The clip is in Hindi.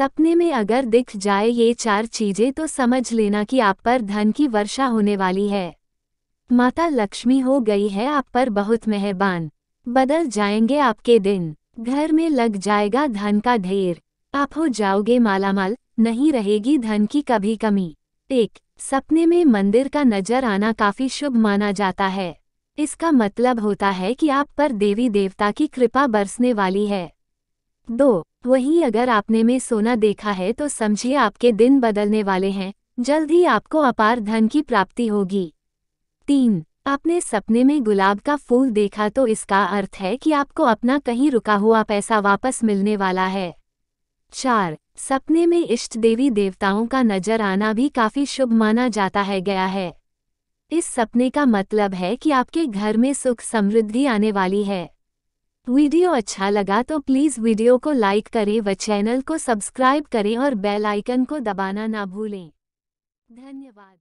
सपने में अगर दिख जाए ये चार चीजें तो समझ लेना कि आप पर धन की वर्षा होने वाली है माता लक्ष्मी हो गई है आप पर बहुत मेहरबान बदल जाएंगे आपके दिन घर में लग जाएगा धन का ढेर आप हो जाओगे मालामाल नहीं रहेगी धन की कभी कमी एक सपने में मंदिर का नजर आना काफी शुभ माना जाता है इसका मतलब होता है कि आप पर देवी देवता की कृपा बरसने वाली है दो वहीं अगर आपने में सोना देखा है तो समझिए आपके दिन बदलने वाले हैं जल्द ही आपको अपार धन की प्राप्ति होगी तीन आपने सपने में गुलाब का फूल देखा तो इसका अर्थ है कि आपको अपना कहीं रुका हुआ पैसा वापस मिलने वाला है चार सपने में इष्ट देवी देवताओं का नजर आना भी काफी शुभ माना जाता है गया है इस सपने का मतलब है कि आपके घर में सुख समृद्धि आने वाली है वीडियो अच्छा लगा तो प्लीज़ वीडियो को लाइक करें व चैनल को सब्सक्राइब करें और बेल आइकन को दबाना ना भूलें धन्यवाद